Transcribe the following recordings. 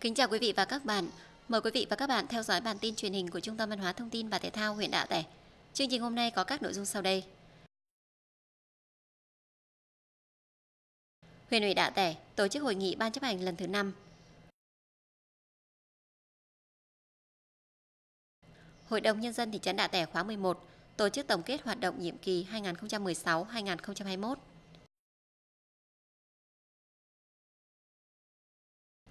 Kính chào quý vị và các bạn. Mời quý vị và các bạn theo dõi bản tin truyền hình của Trung tâm Văn hóa Thông tin và Thể thao huyện Đạo Tẻ. Chương trình hôm nay có các nội dung sau đây. Huyện ủy Đạo Tẻ tổ chức hội nghị ban chấp hành lần thứ 5. Hội đồng Nhân dân thị trấn Đạ Tẻ khóa 11 tổ chức tổng kết hoạt động nhiệm kỳ 2016-2021.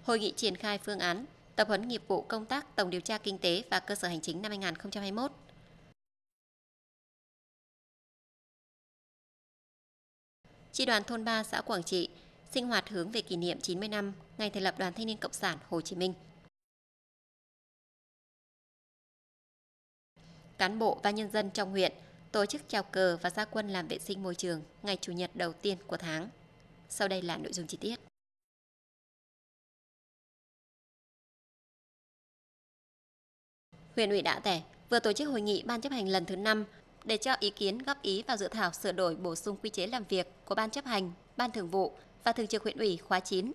hội nghị triển khai phương án tập huấn nghiệp vụ công tác Tổng điều tra Kinh tế và Cơ sở Hành chính năm 2021. Chi đoàn thôn 3 xã Quảng Trị sinh hoạt hướng về kỷ niệm 90 năm ngày thành lập Đoàn Thanh niên Cộng sản Hồ Chí Minh. Cán bộ và nhân dân trong huyện tổ chức chào cờ và gia quân làm vệ sinh môi trường ngày Chủ nhật đầu tiên của tháng. Sau đây là nội dung chi tiết. huyện ủy Đạ Tẻ vừa tổ chức hội nghị ban chấp hành lần thứ 5 để cho ý kiến góp ý vào dự thảo sửa đổi bổ sung quy chế làm việc của ban chấp hành, ban thường vụ và thường trực huyện ủy khóa 9,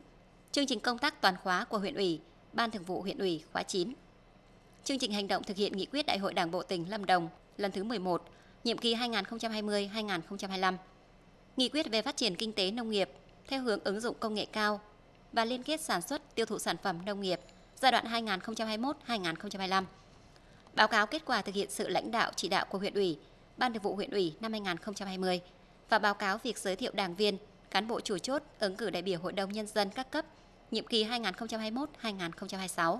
chương trình công tác toàn khóa của huyện ủy, ban thường vụ huyện ủy khóa 9. Chương trình hành động thực hiện nghị quyết Đại hội Đảng bộ tỉnh Lâm Đồng lần thứ 11, nhiệm kỳ 2020-2025. Nghị quyết về phát triển kinh tế nông nghiệp theo hướng ứng dụng công nghệ cao và liên kết sản xuất tiêu thụ sản phẩm nông nghiệp giai đoạn 2021-2025 báo cáo kết quả thực hiện sự lãnh đạo chỉ đạo của huyện ủy, ban thường vụ huyện ủy năm 2020 và báo cáo việc giới thiệu đảng viên, cán bộ chủ chốt ứng cử đại biểu Hội đồng nhân dân các cấp nhiệm kỳ 2021-2026.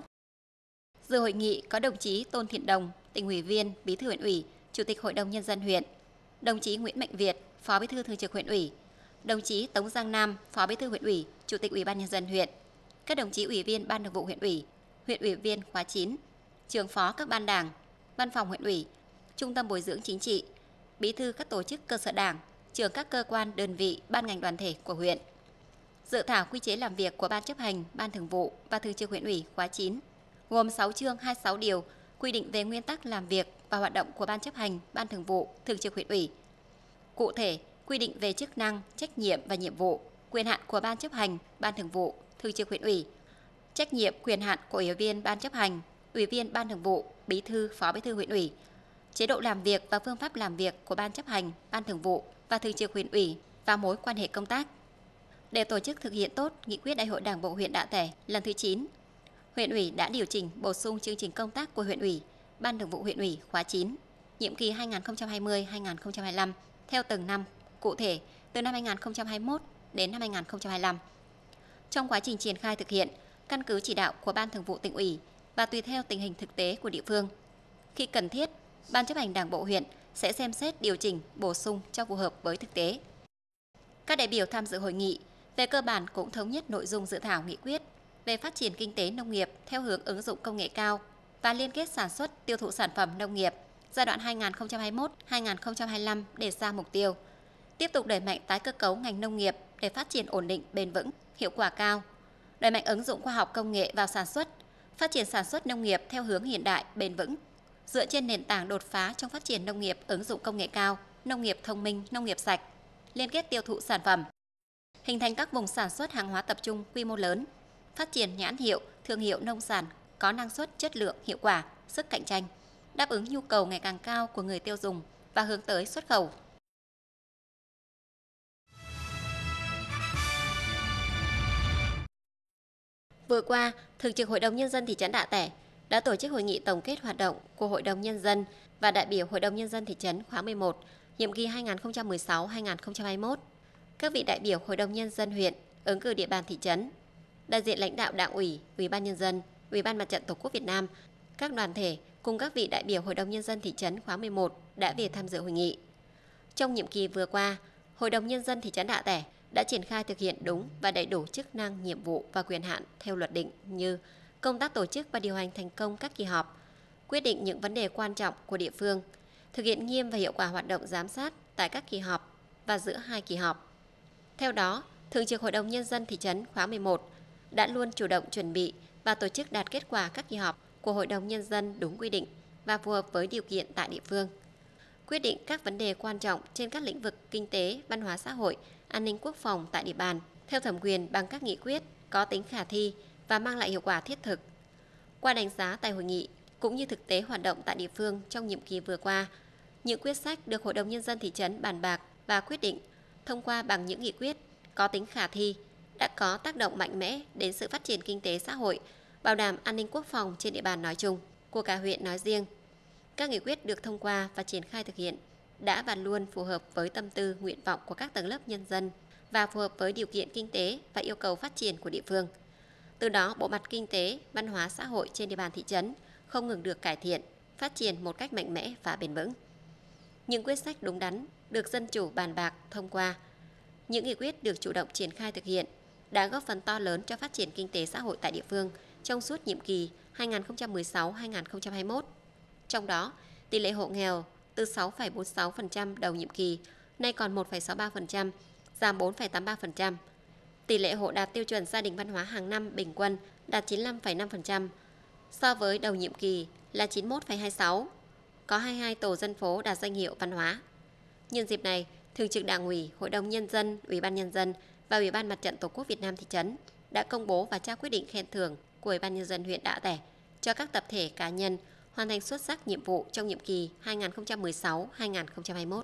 Dự hội nghị có đồng chí Tôn Thiện Đồng, tỉnh ủy viên, bí thư huyện ủy, chủ tịch Hội đồng nhân dân huyện, đồng chí Nguyễn Mạnh Việt, phó bí thư thường trực huyện ủy, đồng chí Tống Giang Nam, phó bí thư huyện ủy, chủ tịch ủy ban nhân dân huyện, các đồng chí ủy viên ban thường vụ huyện ủy, huyện ủy viên khóa 9, trưởng phó các ban đảng, văn phòng huyện ủy, trung tâm bồi dưỡng chính trị, bí thư các tổ chức cơ sở đảng, trưởng các cơ quan, đơn vị, ban ngành đoàn thể của huyện. Dự thảo quy chế làm việc của Ban chấp hành, Ban thường vụ và Thường trực huyện ủy khóa 9 gồm 6 chương 26 điều quy định về nguyên tắc làm việc và hoạt động của Ban chấp hành, Ban thường vụ, Thường trực huyện ủy. Cụ thể, quy định về chức năng, trách nhiệm và nhiệm vụ, quyền hạn của Ban chấp hành, Ban thường vụ, Thường trực huyện ủy, trách nhiệm quyền hạn của ủy viên Ban chấp hành, Ủy viên Ban Thường vụ, Bí thư, Phó Bí thư huyện ủy. Chế độ làm việc và phương pháp làm việc của Ban chấp hành, Ban Thường vụ và Thường trực huyện ủy và mối quan hệ công tác. Để tổ chức thực hiện tốt nghị quyết Đại hội Đảng bộ huyện Đạ Tẻ lần thứ 9, huyện ủy đã điều chỉnh bổ sung chương trình công tác của huyện ủy, Ban Thường vụ huyện ủy khóa 9, nhiệm kỳ 2020-2025 theo từng năm, cụ thể từ năm 2021 đến năm 2025. Trong quá trình triển khai thực hiện, căn cứ chỉ đạo của Ban Thường vụ tỉnh ủy và tùy theo tình hình thực tế của địa phương. Khi cần thiết, Ban chấp hành Đảng bộ huyện sẽ xem xét điều chỉnh, bổ sung cho phù hợp với thực tế. Các đại biểu tham dự hội nghị về cơ bản cũng thống nhất nội dung dự thảo nghị quyết về phát triển kinh tế nông nghiệp theo hướng ứng dụng công nghệ cao và liên kết sản xuất tiêu thụ sản phẩm nông nghiệp giai đoạn 2021-2025 đề ra mục tiêu tiếp tục đẩy mạnh tái cơ cấu ngành nông nghiệp để phát triển ổn định bền vững, hiệu quả cao, đẩy mạnh ứng dụng khoa học công nghệ vào sản xuất phát triển sản xuất nông nghiệp theo hướng hiện đại, bền vững, dựa trên nền tảng đột phá trong phát triển nông nghiệp ứng dụng công nghệ cao, nông nghiệp thông minh, nông nghiệp sạch, liên kết tiêu thụ sản phẩm, hình thành các vùng sản xuất hàng hóa tập trung quy mô lớn, phát triển nhãn hiệu, thương hiệu nông sản có năng suất, chất lượng, hiệu quả, sức cạnh tranh, đáp ứng nhu cầu ngày càng cao của người tiêu dùng và hướng tới xuất khẩu Vừa qua, Thường trực Hội đồng Nhân dân thị trấn Đạ Tẻ đã tổ chức hội nghị tổng kết hoạt động của Hội đồng Nhân dân và đại biểu Hội đồng Nhân dân thị trấn khóa 11, nhiệm kỳ 2016-2021. Các vị đại biểu Hội đồng Nhân dân huyện, ứng cử địa bàn thị trấn, đại diện lãnh đạo Đảng ủy, Ủy ban Nhân dân, Ủy ban Mặt trận Tổ quốc Việt Nam, các đoàn thể cùng các vị đại biểu Hội đồng Nhân dân thị trấn khóa 11 đã về tham dự hội nghị. Trong nhiệm kỳ vừa qua, Hội đồng Nhân dân thị trấn Đạ Tẻ đã triển khai thực hiện đúng và đầy đủ chức năng, nhiệm vụ và quyền hạn theo luật định như công tác tổ chức và điều hành thành công các kỳ họp, quyết định những vấn đề quan trọng của địa phương, thực hiện nghiêm và hiệu quả hoạt động giám sát tại các kỳ họp và giữa hai kỳ họp. Theo đó, Thường trực Hội đồng Nhân dân thị trấn khóa 11 đã luôn chủ động chuẩn bị và tổ chức đạt kết quả các kỳ họp của Hội đồng Nhân dân đúng quy định và phù hợp với điều kiện tại địa phương. Quyết định các vấn đề quan trọng trên các lĩnh vực kinh tế, văn hóa xã hội, an ninh quốc phòng tại địa bàn theo thẩm quyền bằng các nghị quyết có tính khả thi và mang lại hiệu quả thiết thực. Qua đánh giá tại hội nghị cũng như thực tế hoạt động tại địa phương trong nhiệm kỳ vừa qua, những quyết sách được Hội đồng nhân dân thị trấn bàn bạc và quyết định thông qua bằng những nghị quyết có tính khả thi đã có tác động mạnh mẽ đến sự phát triển kinh tế xã hội, bảo đảm an ninh quốc phòng trên địa bàn nói chung, của cả huyện nói riêng. Các nghị quyết được thông qua và triển khai thực hiện đã và luôn phù hợp với tâm tư, nguyện vọng của các tầng lớp nhân dân và phù hợp với điều kiện kinh tế và yêu cầu phát triển của địa phương. Từ đó, bộ mặt kinh tế, văn hóa xã hội trên địa bàn thị trấn không ngừng được cải thiện, phát triển một cách mạnh mẽ và bền vững. Những quyết sách đúng đắn được dân chủ bàn bạc thông qua, những nghị quyết được chủ động triển khai thực hiện đã góp phần to lớn cho phát triển kinh tế xã hội tại địa phương trong suốt nhiệm kỳ 2016-2021. Trong đó, tỷ lệ hộ nghèo từ 6,46% đầu nhiệm kỳ, nay còn 1,63%, giảm 4,83%. Tỷ lệ hộ đạt tiêu chuẩn gia đình văn hóa hàng năm bình quân đạt 95,5%, so với đầu nhiệm kỳ là 91,26. Có 22 tổ dân phố đạt danh hiệu văn hóa. Nhân dịp này, Thường trực Đảng ủy, Hội đồng Nhân dân, Ủy ban Nhân dân và Ủy ban Mặt trận Tổ quốc Việt Nam thị trấn đã công bố và trao quyết định khen thưởng của Ủy ban Nhân dân huyện Đạ Tẻ cho các tập thể cá nhân hoàn thành xuất sắc nhiệm vụ trong nhiệm kỳ 2016-2021.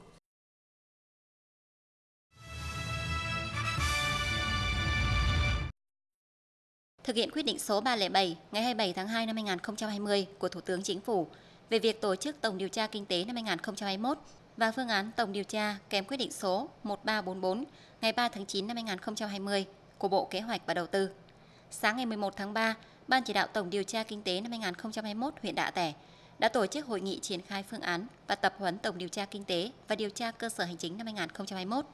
Thực hiện quyết định số 307 ngày 27 tháng 2 năm 2020 của Thủ tướng Chính phủ về việc tổ chức tổng điều tra kinh tế năm 2021 và phương án tổng điều tra kèm quyết định số 1344 ngày 3 tháng 9 năm 2020 của Bộ Kế hoạch và Đầu tư. Sáng ngày 11 tháng 3, Ban chỉ đạo Tổng điều tra Kinh tế năm 2021 huyện Đạ Tẻ đã tổ chức hội nghị triển khai phương án và tập huấn Tổng điều tra Kinh tế và điều tra cơ sở hành chính năm 2021.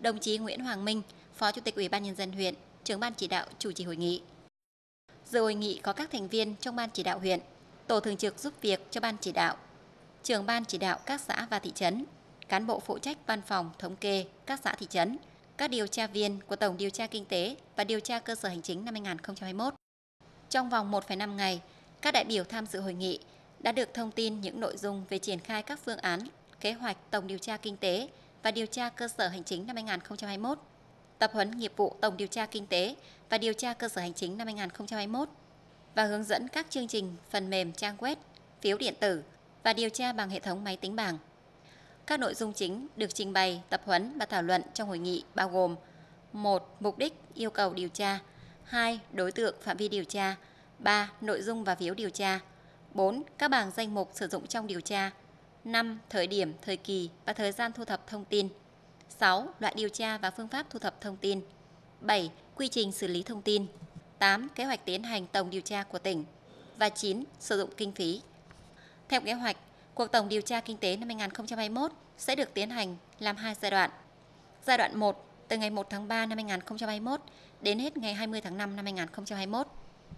Đồng chí Nguyễn Hoàng Minh, Phó Chủ tịch Ủy ban Nhân dân huyện, trưởng Ban chỉ đạo chủ trì hội nghị. Dự hội nghị có các thành viên trong Ban chỉ đạo huyện, Tổ thường trực giúp việc cho Ban chỉ đạo, trưởng Ban chỉ đạo các xã và thị trấn, cán bộ phụ trách văn phòng thống kê các xã thị trấn, các điều tra viên của Tổng điều tra Kinh tế và điều tra cơ sở hành chính năm 2021. Trong vòng 1,5 ngày, các đại biểu tham dự hội nghị đã được thông tin những nội dung về triển khai các phương án, kế hoạch tổng điều tra kinh tế và điều tra cơ sở hành chính năm 2021, tập huấn nghiệp vụ tổng điều tra kinh tế và điều tra cơ sở hành chính năm 2021 và hướng dẫn các chương trình phần mềm trang web, phiếu điện tử và điều tra bằng hệ thống máy tính bảng. Các nội dung chính được trình bày, tập huấn và thảo luận trong hội nghị bao gồm: một Mục đích, yêu cầu điều tra 2. Đối tượng phạm vi điều tra 3. Nội dung và phiếu điều tra 4. Các bảng danh mục sử dụng trong điều tra 5. Thời điểm, thời kỳ và thời gian thu thập thông tin 6. Loại điều tra và phương pháp thu thập thông tin 7. Quy trình xử lý thông tin 8. Kế hoạch tiến hành tổng điều tra của tỉnh và 9. Sử dụng kinh phí Theo kế hoạch, cuộc tổng điều tra kinh tế năm 2021 sẽ được tiến hành làm hai giai đoạn. Giai đoạn 1 từ ngày 1 tháng 3 năm 2021 đến hết ngày 20 tháng 5 năm 2021,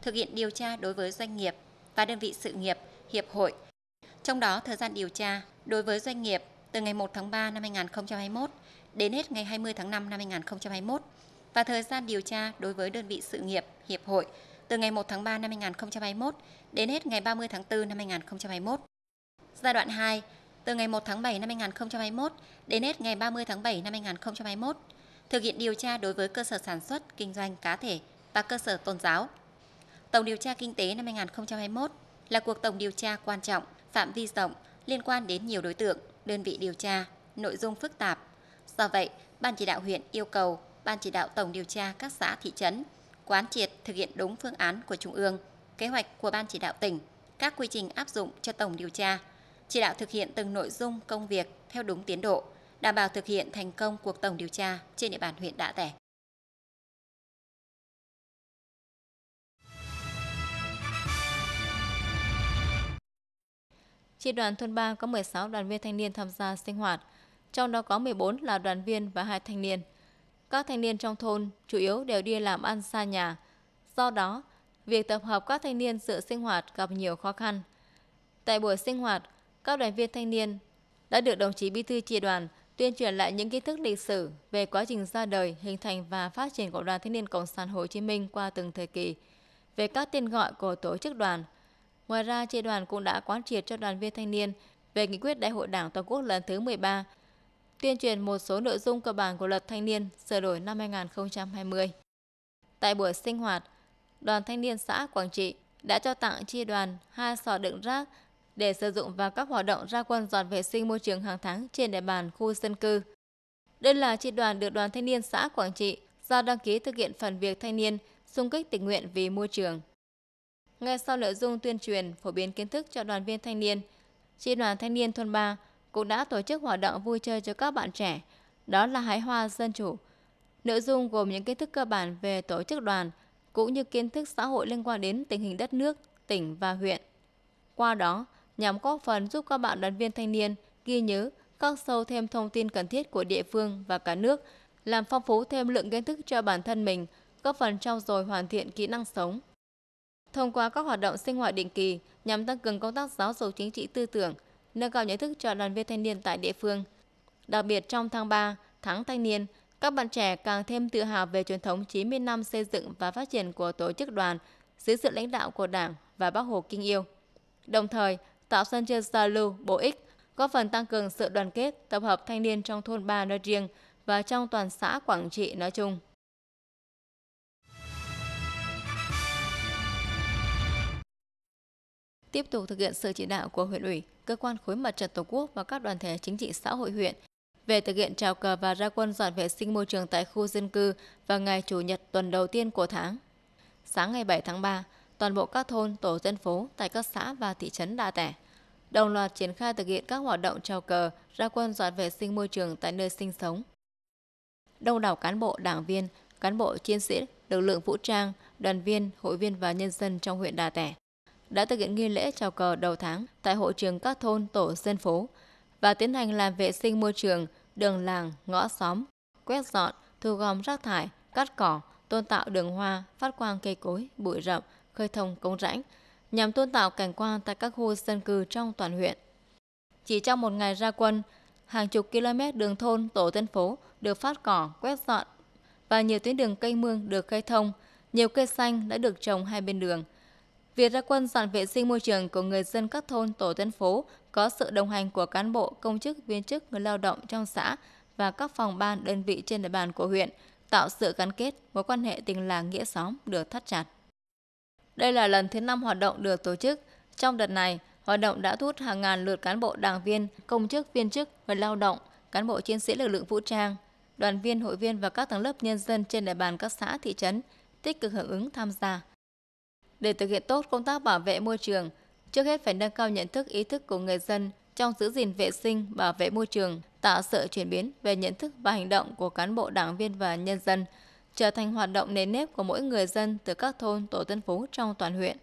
thực hiện điều tra đối với doanh nghiệp và đơn vị sự nghiệp, hiệp hội. Trong đó, thời gian điều tra đối với doanh nghiệp từ ngày 1 tháng 3 năm 2021 đến hết ngày 20 tháng 5 năm 2021 và thời gian điều tra đối với đơn vị sự nghiệp, hiệp hội từ ngày 1 tháng 3 năm 2021 đến hết ngày 30 tháng 4 năm 2021. Giai đoạn 2, từ ngày 1 tháng 7 năm 2021 đến hết ngày 30 tháng 7 năm 2021 thực hiện điều tra đối với cơ sở sản xuất, kinh doanh cá thể và cơ sở tôn giáo. Tổng điều tra kinh tế năm 2021 là cuộc tổng điều tra quan trọng, phạm vi rộng, liên quan đến nhiều đối tượng, đơn vị điều tra, nội dung phức tạp. Do vậy, Ban chỉ đạo huyện yêu cầu Ban chỉ đạo tổng điều tra các xã thị trấn quán triệt thực hiện đúng phương án của Trung ương, kế hoạch của Ban chỉ đạo tỉnh, các quy trình áp dụng cho tổng điều tra, chỉ đạo thực hiện từng nội dung công việc theo đúng tiến độ, đảm bảo thực hiện thành công cuộc tổng điều tra trên địa bàn huyện Đạ Tẻ. Chi đoàn thôn 3 có 16 đoàn viên thanh niên tham gia sinh hoạt, trong đó có 14 là đoàn viên và hai thanh niên. Các thanh niên trong thôn chủ yếu đều đi làm ăn xa nhà, do đó việc tập hợp các thanh niên dự sinh hoạt gặp nhiều khó khăn. Tại buổi sinh hoạt, các đoàn viên thanh niên đã được đồng chí Bí thư chi đoàn tuyên truyền lại những kiến thức lịch sử về quá trình ra đời, hình thành và phát triển của Đoàn Thanh niên Cộng sản Hồ Chí Minh qua từng thời kỳ, về các tên gọi của tổ chức đoàn. Ngoài ra, tri đoàn cũng đã quán triệt cho đoàn viên thanh niên về nghị quyết Đại hội Đảng Toàn quốc lần thứ 13, tuyên truyền một số nội dung cơ bản của luật thanh niên sửa đổi năm 2020. Tại buổi sinh hoạt, Đoàn Thanh niên xã Quảng Trị đã cho tặng tri đoàn hai sọ đựng rác để sử dụng vào các hoạt động ra quân dọn vệ sinh môi trường hàng tháng trên địa bàn khu dân cư. Đây là chi đoàn được Đoàn Thanh niên xã Quảng Trị giao đăng ký thực hiện phần việc thanh niên xung kích tình nguyện vì môi trường. Ngay sau nội dung tuyên truyền, phổ biến kiến thức cho đoàn viên thanh niên, Chi đoàn Thanh niên thôn 3 cũng đã tổ chức hoạt động vui chơi cho các bạn trẻ, đó là hái hoa dân chủ. Nội dung gồm những kiến thức cơ bản về tổ chức đoàn, cũng như kiến thức xã hội liên quan đến tình hình đất nước, tỉnh và huyện. Qua đó, nhằm góp phần giúp các bạn đoàn viên thanh niên ghi nhớ các sâu thêm thông tin cần thiết của địa phương và cả nước, làm phong phú thêm lượng kiến thức cho bản thân mình, góp phần trau dồi hoàn thiện kỹ năng sống. Thông qua các hoạt động sinh hoạt định kỳ nhằm tăng cường công tác giáo dục chính trị tư tưởng, nâng cao nhận thức cho đoàn viên thanh niên tại địa phương. Đặc biệt trong tháng 3, tháng thanh niên, các bạn trẻ càng thêm tự hào về truyền thống 90 năm xây dựng và phát triển của tổ chức đoàn dưới sự lãnh đạo của Đảng và Bác Hồ kính Yêu. Đồng thời, tạo sân chơi giao lưu bổ ích, góp phần tăng cường sự đoàn kết, tập hợp thanh niên trong thôn ba nói riêng và trong toàn xã Quảng Trị nói chung. Tiếp tục thực hiện sự chỉ đạo của huyện ủy, cơ quan khối mặt trận Tổ quốc và các đoàn thể chính trị xã hội huyện về thực hiện trào cờ và ra quân dọn vệ sinh môi trường tại khu dân cư vào ngày Chủ nhật tuần đầu tiên của tháng. Sáng ngày 7 tháng 3, toàn bộ các thôn, tổ dân phố tại các xã và thị trấn Đà Tẻ đồng loạt triển khai thực hiện các hoạt động trào cờ, ra quân dọn vệ sinh môi trường tại nơi sinh sống. Đông đảo cán bộ, đảng viên, cán bộ, chiến sĩ, lực lượng vũ trang, đoàn viên, hội viên và nhân dân trong huyện Đà Tẻ đã thực hiện nghi lễ chào cờ đầu tháng tại hội trường các thôn tổ dân phố và tiến hành làm vệ sinh môi trường, đường làng, ngõ xóm, quét dọn, thu gom rác thải, cắt cỏ, tôn tạo đường hoa, phát quang cây cối, bụi rậm, khơi thông công rãnh, nhằm tôn tạo cảnh quan tại các khu dân cư trong toàn huyện. Chỉ trong một ngày ra quân, hàng chục km đường thôn, tổ dân phố được phát cỏ, quét dọn và nhiều tuyến đường cây mương được khai thông, nhiều cây xanh đã được trồng hai bên đường. Việc ra quân dọn vệ sinh môi trường của người dân các thôn, tổ dân phố có sự đồng hành của cán bộ, công chức, viên chức, người lao động trong xã và các phòng ban đơn vị trên địa bàn của huyện, tạo sự gắn kết, mối quan hệ tình làng nghĩa xóm được thắt chặt. Đây là lần thứ năm hoạt động được tổ chức. Trong đợt này, hoạt động đã thu hút hàng ngàn lượt cán bộ đảng viên, công chức, viên chức, người lao động, cán bộ chiến sĩ lực lượng vũ trang, đoàn viên, hội viên và các tầng lớp nhân dân trên địa bàn các xã, thị trấn tích cực hưởng ứng tham gia. Để thực hiện tốt công tác bảo vệ môi trường, trước hết phải nâng cao nhận thức ý thức của người dân trong giữ gìn vệ sinh, bảo vệ môi trường, tạo sự chuyển biến về nhận thức và hành động của cán bộ đảng viên và nhân dân – trở thành hoạt động nền nếp của mỗi người dân từ các thôn tổ dân phố trong toàn huyện.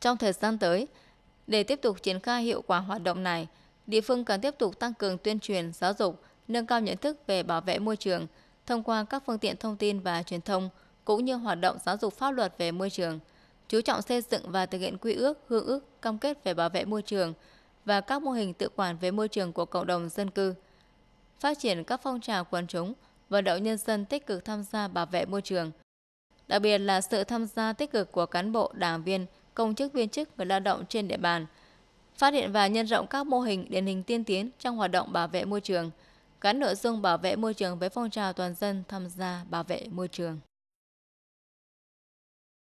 Trong thời gian tới, để tiếp tục triển khai hiệu quả hoạt động này, địa phương cần tiếp tục tăng cường tuyên truyền, giáo dục, nâng cao nhận thức về bảo vệ môi trường thông qua các phương tiện thông tin và truyền thông cũng như hoạt động giáo dục pháp luật về môi trường, chú trọng xây dựng và thực hiện quy ước, hương ước, cam kết về bảo vệ môi trường và các mô hình tự quản về môi trường của cộng đồng dân cư, phát triển các phong trào quần chúng vận động nhân dân tích cực tham gia bảo vệ môi trường. Đặc biệt là sự tham gia tích cực của cán bộ, đảng viên, công chức viên chức và lao động trên địa bàn, phát hiện và nhân rộng các mô hình điển hình tiên tiến trong hoạt động bảo vệ môi trường, gắn nội dung bảo vệ môi trường với phong trào toàn dân tham gia bảo vệ môi trường.